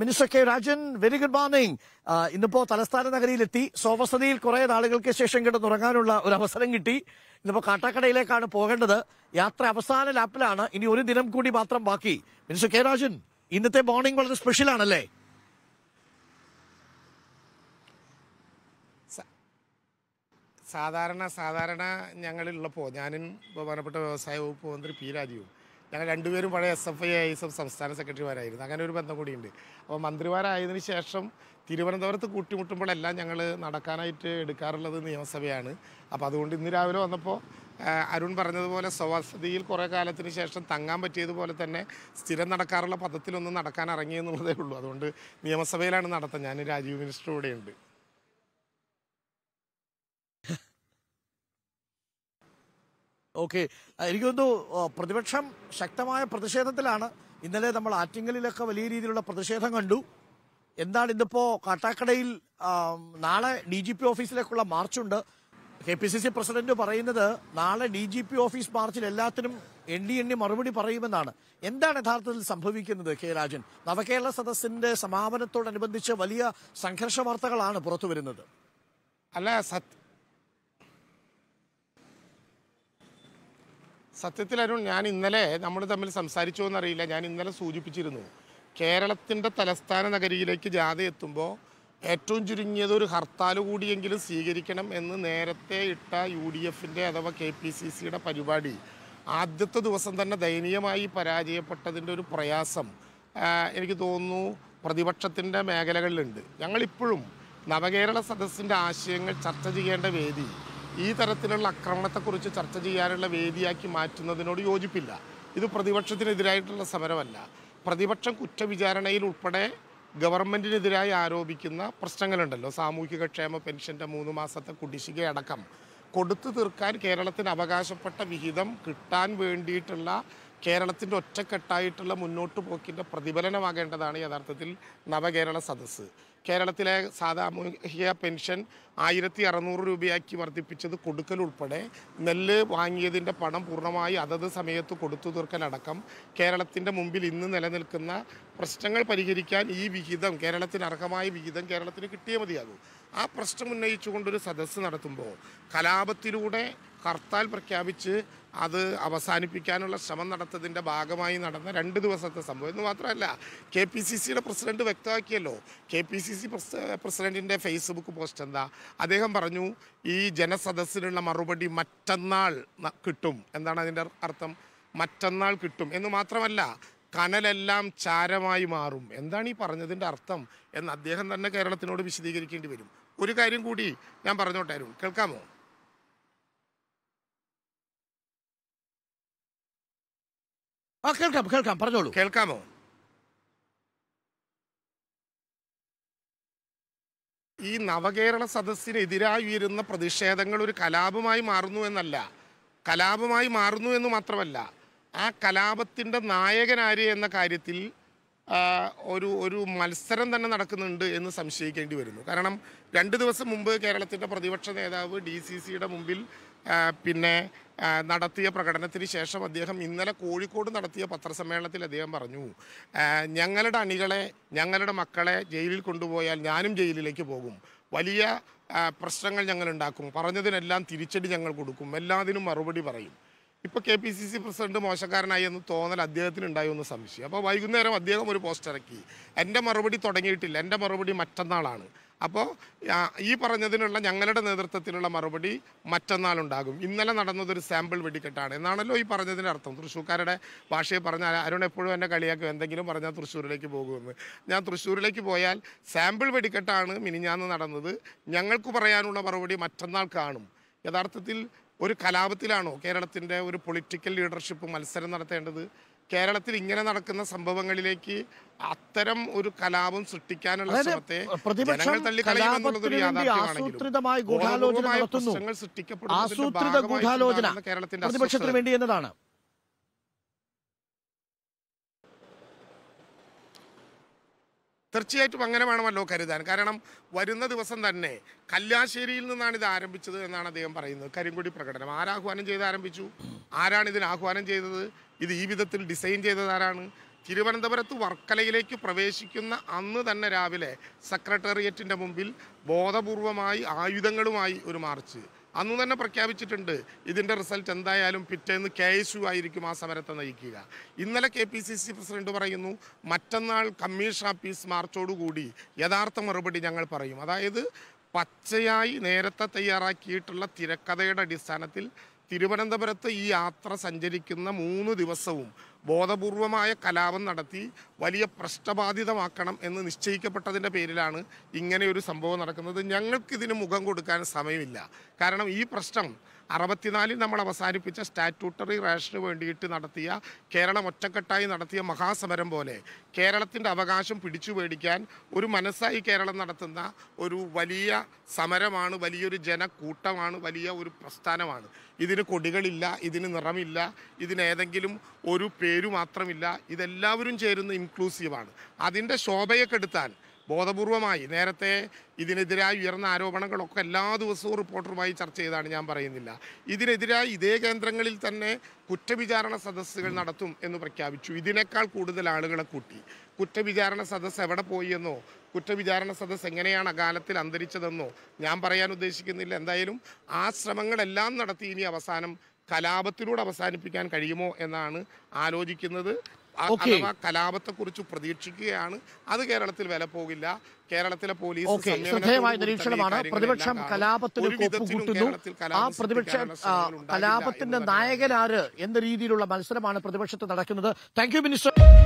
minister K Rajan very good morning ഇന്നിപ്പോ തലസ്ഥാന നഗരിയിലെത്തി സ്വവസതിയിൽ കുറെ നാളുകൾക്ക് ശേഷം കിടന്നുറങ്ങാനുള്ള ഒരു അവസരം കിട്ടി ഇന്നിപ്പോ കാട്ടാക്കടയിലേക്കാണ് പോകേണ്ടത് യാത്ര അവസാന ലാപ്പിലാണ് ഇനി ഒരു ദിനം കൂടി മാത്രം ബാക്കി മിനിസ്റ്റർ കെ രാജൻ ഇന്നത്തെ മോർണിംഗ് വളരെ സ്പെഷ്യൽ ആണല്ലേ സാധാരണ സാധാരണ ഞങ്ങളിലുള്ളപ്പോ ഞാനും ബഹുമാനപ്പെട്ട വ്യവസായ വകുപ്പ് മന്ത്രി പി രാജീവും ഞങ്ങൾ രണ്ടുപേരും പഴയ എസ് എഫ് ഐ ഐ സംസ്ഥാന സെക്രട്ടറിമാരായിരുന്നു അങ്ങനെ ഒരു ബന്ധം കൂടിയുണ്ട് അപ്പോൾ മന്ത്രിമാരായതിനു ശേഷം തിരുവനന്തപുരത്ത് കൂട്ടിമുട്ടുമ്പോഴെല്ലാം ഞങ്ങൾ നടക്കാനായിട്ട് എടുക്കാറുള്ളത് നിയമസഭയാണ് അപ്പോൾ അതുകൊണ്ട് ഇന്ന് രാവിലെ വന്നപ്പോൾ അരുൺ പറഞ്ഞതുപോലെ സ്വവസതിയിൽ കുറേ കാലത്തിന് ശേഷം തങ്ങാൻ പറ്റിയതുപോലെ തന്നെ സ്ഥിരം നടക്കാറുള്ള പദത്തിലൊന്നും നടക്കാൻ ഇറങ്ങിയെന്നുള്ളതേ ഉള്ളൂ അതുകൊണ്ട് നിയമസഭയിലാണ് നടത്തുന്നത് ഞാൻ രാജീവ് മിനിസ്റ്റർ ഉണ്ട് ഓക്കെ എനിക്ക് തോന്നുന്നു പ്രതിപക്ഷം ശക്തമായ പ്രതിഷേധത്തിലാണ് ഇന്നലെ നമ്മൾ ആറ്റിങ്ങലിലൊക്കെ വലിയ രീതിയിലുള്ള പ്രതിഷേധം കണ്ടു എന്താണ് ഇന്നിപ്പോ കാട്ടാക്കടയിൽ നാളെ ഡി ജി പി ഓഫീസിലേക്കുള്ള മാർച്ചുണ്ട് K P C C president പറയുന്നത് നാളെ ഡി ജി പി ഓഫീസ് മാർച്ചിൽ എല്ലാത്തിനും എണ്ണി എണ്ണി മറുപടി പറയുമെന്നാണ് എന്താണ് യഥാർത്ഥത്തിൽ സംഭവിക്കുന്നത് കെ രാജൻ നവകേരള സദസ്സിന്റെ സമാപനത്തോടനുബന്ധിച്ച് വലിയ സംഘർഷ വാർത്തകളാണ് പുറത്തു വരുന്നത് അല്ല സത് സത്യത്തിൽ അരുൺ ഞാൻ ഇന്നലെ നമ്മൾ തമ്മിൽ സംസാരിച്ചോ എന്നറിയില്ല ഞാൻ ഇന്നലെ സൂചിപ്പിച്ചിരുന്നു കേരളത്തിൻ്റെ തലസ്ഥാന നഗരിയിലേക്ക് ജാഥ എത്തുമ്പോൾ ഏറ്റവും ചുരുങ്ങിയത് ഒരു ഹർത്താൽ കൂടിയെങ്കിലും സ്വീകരിക്കണം എന്ന് നേരത്തെ ഇട്ട യു ഡി എഫിൻ്റെ അഥവാ കെ പി സി സിയുടെ പരിപാടി ആദ്യത്തെ ദിവസം തന്നെ ദയനീയമായി പരാജയപ്പെട്ടതിൻ്റെ ഒരു പ്രയാസം എനിക്ക് തോന്നുന്നു പ്രതിപക്ഷത്തിൻ്റെ മേഖലകളിലുണ്ട് ഞങ്ങളിപ്പോഴും നവകേരള സദസ്സിൻ്റെ ആശയങ്ങൾ ചർച്ച ചെയ്യേണ്ട വേദി ഈ തരത്തിലുള്ള ആക്രമണത്തെക്കുറിച്ച് ചർച്ച ചെയ്യാനുള്ള വേദിയാക്കി മാറ്റുന്നതിനോട് യോജിപ്പില്ല ഇത് പ്രതിപക്ഷത്തിനെതിരായിട്ടുള്ള സമരമല്ല പ്രതിപക്ഷം കുറ്റവിചാരണയിൽ ഉൾപ്പെടെ ഗവൺമെൻറ്റിനെതിരായി ആരോപിക്കുന്ന പ്രശ്നങ്ങളുണ്ടല്ലോ സാമൂഹിക ക്ഷേമ പെൻഷൻ്റെ മൂന്ന് മാസത്തെ കുടിശ്ശികയടക്കം കൊടുത്തു തീർക്കാൻ കേരളത്തിന് അവകാശപ്പെട്ട വിഹിതം കിട്ടാൻ വേണ്ടിയിട്ടുള്ള കേരളത്തിൻ്റെ ഒറ്റക്കെട്ടായിട്ടുള്ള മുന്നോട്ട് പോക്കിൻ്റെ പ്രതിഫലനമാകേണ്ടതാണ് യഥാർത്ഥത്തിൽ നവകേരള സദസ്സ് കേരളത്തിലെ സാമൂഹിക പെൻഷൻ ആയിരത്തി അറുന്നൂറ് രൂപയാക്കി വർദ്ധിപ്പിച്ചത് കൊടുക്കലുൾപ്പെടെ നെല്ല് വാങ്ങിയതിൻ്റെ പണം പൂർണ്ണമായി അതത് സമയത്ത് കൊടുത്തു തീർക്കലടക്കം കേരളത്തിൻ്റെ മുമ്പിൽ ഇന്ന് നിലനിൽക്കുന്ന പ്രശ്നങ്ങൾ പരിഹരിക്കാൻ ഈ വിഹിതം കേരളത്തിന് അർഹമായ വിഹിതം കേരളത്തിന് കിട്ടിയേ മതിയാകൂ ആ പ്രശ്നം ഉന്നയിച്ചുകൊണ്ടൊരു സദസ്സ് നടത്തുമ്പോൾ കലാപത്തിലൂടെ ഹർത്താൽ പ്രഖ്യാപിച്ച് അത് അവസാനിപ്പിക്കാനുള്ള ശ്രമം നടത്തതിൻ്റെ ഭാഗമായി നടന്ന രണ്ട് ദിവസത്തെ സംഭവം എന്ന് മാത്രമല്ല കെ പി സി സിയുടെ പ്രസിഡന്റ് വ്യക്തമാക്കിയല്ലോ കെ പി സി സി പ്രസിഡന്റിന്റെ ഫേസ്ബുക്ക് പോസ്റ്റ് എന്താ അദ്ദേഹം പറഞ്ഞു ഈ ജനസദസ്സിനുള്ള മറുപടി മറ്റന്നാൾ കിട്ടും എന്താണ് അതിൻ്റെ അർത്ഥം മറ്റന്നാൾ കിട്ടും എന്ന് മാത്രമല്ല കനലെല്ലാം ചാരമായി മാറും എന്താണ് ഈ പറഞ്ഞതിൻ്റെ അർത്ഥം എന്ന് അദ്ദേഹം തന്നെ കേരളത്തിനോട് വിശദീകരിക്കേണ്ടി വരും ഒരു കാര്യം കൂടി ഞാൻ പറഞ്ഞോട്ടെ കേൾക്കാമോ ആ കേൾക്കാം കേൾക്കാം പറഞ്ഞോളൂ കേൾക്കാമോ ഈ നവകേരള സദസ്സിനെതിരായി ഉയരുന്ന പ്രതിഷേധങ്ങൾ ഒരു കലാപമായി മാറുന്നു എന്നല്ല കലാപമായി മാറുന്നു എന്ന് മാത്രമല്ല ആ കലാപത്തിൻ്റെ നായകനാര് എന്ന കാര്യത്തിൽ ഒരു ഒരു മത്സരം തന്നെ നടക്കുന്നുണ്ട് എന്ന് സംശയിക്കേണ്ടി വരുന്നു കാരണം രണ്ട് ദിവസം മുമ്പ് കേരളത്തിൻ്റെ പ്രതിപക്ഷ നേതാവ് ഡി സി സിയുടെ മുമ്പിൽ പിന്നെ നടത്തിയ പ്രകടനത്തിന് ശേഷം അദ്ദേഹം ഇന്നലെ കോഴിക്കോട് നടത്തിയ പത്രസമ്മേളനത്തിൽ അദ്ദേഹം പറഞ്ഞു ഞങ്ങളുടെ അണികളെ ഞങ്ങളുടെ മക്കളെ ജയിലിൽ കൊണ്ടുപോയാൽ ഞാനും ജയിലിലേക്ക് പോകും വലിയ പ്രശ്നങ്ങൾ ഞങ്ങൾ ഉണ്ടാക്കും പറഞ്ഞതിനെല്ലാം തിരിച്ചടി ഞങ്ങൾ കൊടുക്കും എല്ലാത്തിനും മറുപടി പറയും ഇപ്പൊ K P C C president മോശക്കാരനായി എന്ന് തോന്നൽ അദ്ദേഹത്തിന് ഉണ്ടായി എന്ന് സംശയം അപ്പൊ വൈകുന്നേരം അദ്ദേഹം ഒരു പോസ്റ്റ് ഇറക്കി എന്റെ മറുപടി തുടങ്ങിയിട്ടില്ല എന്റെ മറുപടി മറ്റന്നാളാണ് അപ്പോൾ ഈ പറഞ്ഞതിനുള്ള ഞങ്ങളുടെ നേതൃത്വത്തിലുള്ള മറുപടി മറ്റന്നാളുണ്ടാകും ഇന്നലെ നടന്നതൊരു സാമ്പിൾ വെടിക്കെട്ടാണ് എന്നാണല്ലോ ഈ പറഞ്ഞതിൻ്റെ അർത്ഥം തൃശ്ശൂർക്കാരുടെ ഭാഷയെ പറഞ്ഞാൽ അരുൺ എപ്പോഴും എന്നെ കളിയാക്കും എന്തെങ്കിലും പറഞ്ഞാൽ തൃശ്ശൂരിലേക്ക് പോകുമെന്ന് ഞാൻ തൃശ്ശൂരിലേക്ക് പോയാൽ സാമ്പിൾ വെടിക്കെട്ടാണ് മിനിഞ്ഞാന്ന് നടന്നത് ഞങ്ങൾക്ക് പറയാനുള്ള മറുപടി മറ്റന്നാൾ കാണും യഥാർത്ഥത്തിൽ ഒരു കലാപത്തിലാണോ കേരളത്തിൻ്റെ ഒരു പൊളിറ്റിക്കൽ ലീഡർഷിപ്പ് മത്സരം നടത്തേണ്ടത് കേരളത്തിൽ ഇങ്ങനെ നടക്കുന്ന സംഭവങ്ങളിലേക്ക് അത്തരം ഒരു കലാപം സൃഷ്ടിക്കാനുള്ള ശ്രമത്തെ ജനങ്ങൾ ഒരു യാഥാർത്ഥ്യമാണെങ്കിലും പ്രശ്നങ്ങൾ സൃഷ്ടിക്കപ്പെടുന്നു കേരളത്തിന്റെ തീർച്ചയായിട്ടും അങ്ങനെ വേണമല്ലോ കരുതാൻ കാരണം വരുന്ന ദിവസം തന്നെ കല്യാശ്ശേരിയിൽ നിന്നാണ് ഇത് ആരംഭിച്ചത് എന്നാണ് അദ്ദേഹം പറയുന്നത് കരിങ്കുടി പ്രകടനം ആരാഹ്വാനം ചെയ്ത് ആരംഭിച്ചു ആരാണ് ഇതിന് ആഹ്വാനം ചെയ്തത് ഇത് ഈ വിധത്തിൽ ഡിസൈൻ ചെയ്തത് ആരാണ് തിരുവനന്തപുരത്ത് വർക്കലയിലേക്ക് പ്രവേശിക്കുന്ന അന്ന് തന്നെ രാവിലെ സെക്രട്ടേറിയറ്റിൻ്റെ മുമ്പിൽ ബോധപൂർവമായി ആയുധങ്ങളുമായി ഒരു മാർച്ച് അന്ന് തന്നെ പ്രഖ്യാപിച്ചിട്ടുണ്ട് ഇതിൻ്റെ റിസൾട്ട് എന്തായാലും പിറ്റേന്ന് കെ എസ് യു ആയിരിക്കും ആ സമരത്തെ നയിക്കുക ഇന്നലെ K P C C president പറയുന്നു മറ്റന്നാൾ കമ്മീഷൻ ഓഫീസ് മാർച്ചോടുകൂടി യഥാർത്ഥ മറുപടി ഞങ്ങൾ പറയും അതായത് പച്ചയായി നേരത്തെ തയ്യാറാക്കിയിട്ടുള്ള തിരക്കഥയുടെ അടിസ്ഥാനത്തിൽ തിരുവനന്തപുരത്ത് ഈ യാത്ര സഞ്ചരിക്കുന്ന മൂന്ന് ദിവസവും ബോധപൂർവമായ കലാപം നടത്തി വലിയ പ്രശ്നബാധിതമാക്കണം എന്ന് നിശ്ചയിക്കപ്പെട്ടതിൻ്റെ പേരിലാണ് ഇങ്ങനെ ഒരു സംഭവം നടക്കുന്നത് ഞങ്ങൾക്കിതിന് മുഖം കൊടുക്കാൻ സമയമില്ല കാരണം ഈ പ്രശ്നം അറുപത്തിനാലിൽ നമ്മൾ അവസാനിപ്പിച്ച സ്റ്റാറ്റ്യൂട്ടറി റേഷന് വേണ്ടിയിട്ട് നടത്തിയ കേരളം ഒറ്റക്കെട്ടായി നടത്തിയ മഹാസമരം പോലെ കേരളത്തിൻ്റെ അവകാശം പിടിച്ചു മേടിക്കാൻ ഒരു മനസ്സായി കേരളം നടത്തുന്ന ഒരു വലിയ സമരമാണ് വലിയൊരു ജനക്കൂട്ടമാണ് വലിയ ഒരു പ്രസ്ഥാനമാണ് ഇതിന് കൊടികളില്ല ഇതിന് നിറമില്ല ഇതിനേതെങ്കിലും ഒരു പേര് മാത്രമില്ല ഇതെല്ലാവരും ചേരുന്ന ഇൻക്ലൂസീവാണ് അതിൻ്റെ ശോഭയെ കെടുത്താൻ ബോധപൂർവമായി നേരത്തെ ഇതിനെതിരായി ഉയർന്ന ആരോപണങ്ങളൊക്കെ എല്ലാ ദിവസവും റിപ്പോർട്ടറുമായി ചർച്ച ചെയ്താണ് ഞാൻ പറയുന്നില്ല ഇതിനെതിരായി ഇതേ കേന്ദ്രങ്ങളിൽ തന്നെ കുറ്റവിചാരണ സദസ്സുകൾ നടത്തും എന്ന് പ്രഖ്യാപിച്ചു ഇതിനേക്കാൾ കൂടുതൽ ആളുകളെ കൂട്ടി കുറ്റവിചാരണ സദസ്സ് എവിടെ പോയി എന്നോ കുറ്റവിചാരണ സദസ്സ് എങ്ങനെയാണ് അകാലത്തിൽ അന്തരിച്ചതെന്നോ ഞാൻ പറയാൻ ഉദ്ദേശിക്കുന്നില്ല എന്തായാലും ആ ശ്രമങ്ങളെല്ലാം നടത്തി ഇനി അവസാനം കലാപത്തിലൂടെ അവസാനിപ്പിക്കാൻ കഴിയുമോ എന്നാണ് ആലോചിക്കുന്നത് അഥവാ കുറിച്ച് പ്രതീക്ഷിക്കുകയാണ് അത് കേരളത്തിൽ വില പോകില്ല കേരളത്തിലെ പോലീസ് ശ്രദ്ധേയമായ നിരീക്ഷണമാണ് പ്രതിപക്ഷം കലാപത്തിന് കൂട്ടുന്നു ആ പ്രതിപക്ഷ കലാപത്തിന്റെ നായകനാര് എന്ന രീതിയിലുള്ള മത്സരമാണ് പ്രതിപക്ഷത്ത് നടക്കുന്നത് താങ്ക് മിനിസ്റ്റർ